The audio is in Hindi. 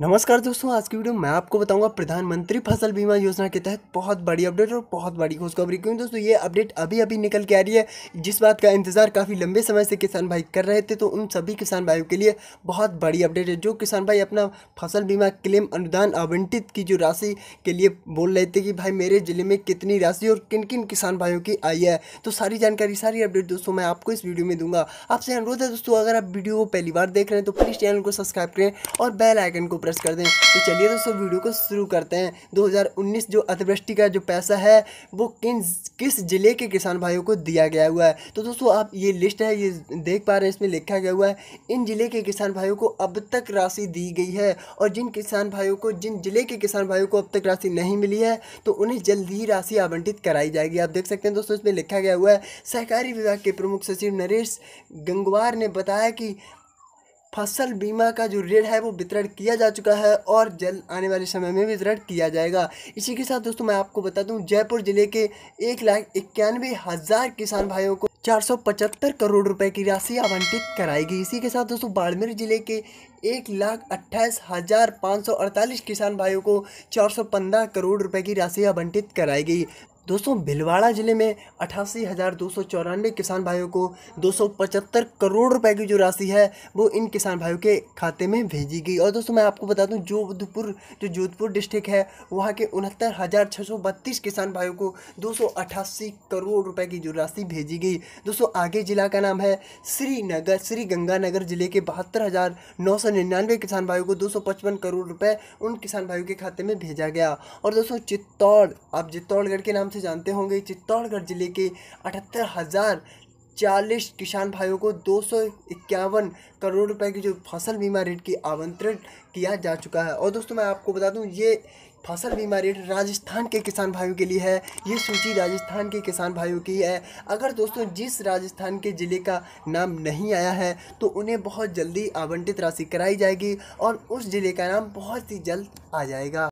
नमस्कार दोस्तों आज की वीडियो में मैं आपको बताऊंगा प्रधानमंत्री फसल बीमा योजना के तहत बहुत बड़ी अपडेट और बहुत बड़ी खुशखबरी क्योंकि दोस्तों ये अपडेट अभी अभी निकल के आ रही है जिस बात का इंतजार काफ़ी लंबे समय से किसान भाई कर रहे थे तो उन सभी किसान भाइयों के लिए बहुत बड़ी अपडेट है जो किसान भाई अपना फसल बीमा क्लेम अनुदान आवंटित की जो राशि के लिए बोल रहे थे कि भाई मेरे ज़िले में कितनी राशि और किन किन किसान भाइयों की आई है तो सारी जानकारी सारी अपडेट दोस्तों मैं आपको इस वीडियो में दूंगा आपसे अनुरोध है दोस्तों अगर आप वीडियो को पहली बार देख रहे हैं तो प्लीज़ चैनल को सब्सक्राइब करें और बेल आइकन को प्रेस कर दें तो चलिए दोस्तों वीडियो को शुरू करते हैं 2019 जो अतिवृष्टि का जो पैसा है वो किन किस ज़िले के किसान भाइयों को दिया गया हुआ है तो दोस्तों आप ये लिस्ट है ये देख पा रहे हैं इसमें लिखा गया हुआ है इन ज़िले के किसान भाइयों को अब तक राशि दी गई है और जिन किसान भाइयों को जिन ज़िले के किसान भाइयों को अब तक राशि नहीं मिली है तो उन्हें जल्द ही राशि आवंटित कराई जाएगी आप देख सकते हैं दोस्तों इसमें लिखा गया हुआ है सहकारी विभाग के प्रमुख सचिव नरेश गंगवार ने बताया कि फसल बीमा का जो ऋण है वो वितरण किया जा चुका है और जल्द आने वाले समय में वितरण किया जाएगा इसी के साथ दोस्तों मैं आपको बता दूं जयपुर ज़िले के एक लाख इक्यानवे हज़ार किसान भाइयों को पचहत्तर करोड़ रुपए की राशि आवंटित कराएगी इसी के साथ दोस्तों बाड़मेर जिले के एक लाख अट्ठाईस हज़ार पाँच सौ अड़तालीस किसान भाइयों को चार सौ पंद्रह करोड़ रुपए की राशि आवंटित कराई गई दोस्तों भिलवाड़ा ज़िले में अठासी हज़ार दो सौ चौरानवे किसान भाइयों को दो सौ पचहत्तर करोड़ रुपए की जो राशि है वो इन किसान भाइयों के खाते में भेजी गई और दोस्तों मैं आपको बता दूं जोधपुर जो जोधपुर डिस्ट्रिक्ट है वहाँ के उनहत्तर हज़ार छः सौ बत्तीस किसान भाइयों को दो सौ अट्ठासी करोड़ रुपये की जो राशि भेजी गई दोस्तों आगे ज़िला का नाम है श्रीनगर श्री गंगानगर ज़िले के बहत्तर हज़ार नौ सौ निन्यानवे किसान भाइयों को दो सौ पचपन करोड़ रुपये उन किसान भाइयों के खाते में भेजा गया और दोस्तों चित्तौड़ आप चित्तौड़गढ़ के नाम से जानते होंगे चित्तौड़गढ़ जिले के अठहत्तर हज़ार चालीस किसान भाइयों को दो सौ इक्यावन करोड़ रुपए की जो फसल बीमा रेट की आमंत्रित किया जा चुका है और दोस्तों मैं आपको बता दूं ये फसल बीमा रेट राजस्थान के किसान भाइयों के लिए है ये सूची राजस्थान के किसान भाइयों की है अगर दोस्तों जिस राजस्थान के ज़िले का नाम नहीं आया है तो उन्हें बहुत जल्दी आवंटित राशि कराई जाएगी और उस ज़िले का नाम बहुत ही जल्द आ जाएगा